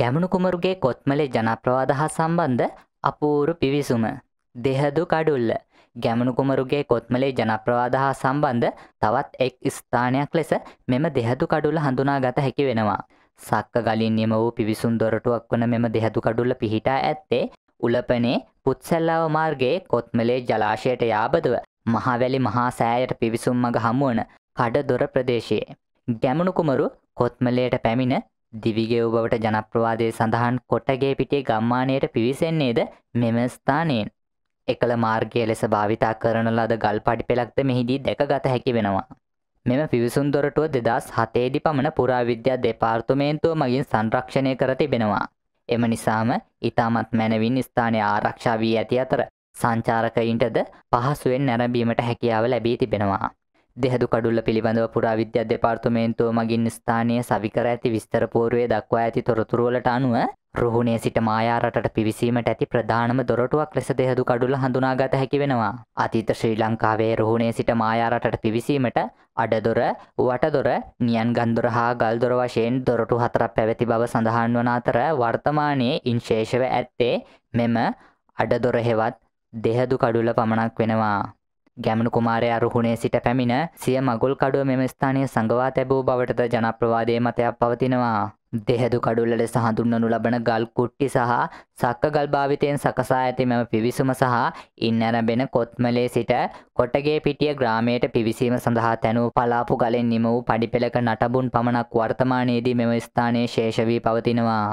ගැමුණු කුමරුගේ කොත්මලේ ජනප්‍රවාද හා සම්බන්ධ අපූරු පිවිසුම. දෙහදු කඩුල්ල. ගැමුණු කුමරුගේ කොත්මලේ ජනප්‍රවාද හා සම්බන්ධ තවත් එක් ස්ථානයක් ලෙස මෙම දෙහදු කඩුල්ල හඳුනා ගත හැකි වෙනවා. සක්ක ගලින් නිම වූ පිවිසුම් දොරටුවක් වන මෙම දෙහදු කඩුල්ල පිහිටා ඇත්තේ උලපනේ පුත්සැල්ලාව මාර්ගයේ කොත්මලේ ජලාශයට යාබදව මහවැලි මහා සෑයට පිවිසුම් මඟ හමුවන කඩ දොර ප්‍රදේශයේ. ගැමුණුකුමරු කොත්මලයට පැමිණ දිවිගෙව් බවට ජනප්‍රවාදය සඳහන් කොටගේ පිටේ ගම්මානයට පිවිසෙන්නේද මෙම ස්ථානයෙන්. එකල මාර්ගය ලෙස භාවිතා කරන ලද ගල් පඩි පෙළක්ද මෙහිදී දැකගත හැකි වෙනවා. මෙම පිවිසුන් දොරටුව දෙදස් හතේදි පමණ පුරාවිද්‍යා දෙපාර්තුමේන්තුව මගින් සංරක්ෂණය කර තිබෙනවා. එම නිසාම ඉතාමත් මැනවින් ස්ථානය ආරක්ෂා වී ඇති අතර සංචාරකයින්ටද පහසුවෙන් නැරඹීමට හැකියාව ලැබී තිබෙනවා. දෙහදු කඩුල්ල පිළිබඳව පුරා විද්‍යා දෙපාර්තමේන්තුව මගින් ස්ථානය සවිකර ඇති විස්තර පූර්වයේ දක්වා ඇති තොරතුරුවලට අනුව රුහුණේ සිට මායා රටට පිවිසීමට ඇති ප්‍රධානම දොරටුවක් ලෙස දෙහදු කඩුල්ල හඳුනාගත හැකි වෙනවා. අතීත ශ්‍රී ලංකාවේ රුහුණේ සිට මායා රටට පිවිසීමට අඩදොර, වටදොර, නියන් ගන්දොර හා ගල්දොර වශයෙන් දොරටු හතරක් පැවති බව සඳහන් වන අතර වර්තමානයේ ඉන්ශේෂව ඇත්තේ මෙම අඩදොර හෙවත් දෙහදු කඩුල්ල පමණක් වෙනවා. ගැමණු කුමාරයා රුහුණේ සිට පැමිණ සිය මගුල් කඩුව මෙම ස්ථානයේ සංගවා තැබූ බවටද ජනප්‍රවාදයේ මතයක් පවතිනවා. දෙහෙදු කඩුල්ල ලෙස හඳුන්වනු ලබන ගල් කුට්ටි සහ සක්ක ගල් භාවිතයෙන් සකසා ඇති මෙම පිවිසුම සහ ඉන් ඇරඹෙන කොත්මලේ සිට කොටගේ පිටිය ග්‍රාමයට පිවිසීම සඳහා තැනූ පලාපු ගලෙන් නිම වූ පඩිපෙළක නටබුන් පමණක් වර්තමානයේදී මෙම ස්ථානයේ ශේෂ වී පවතිනවා.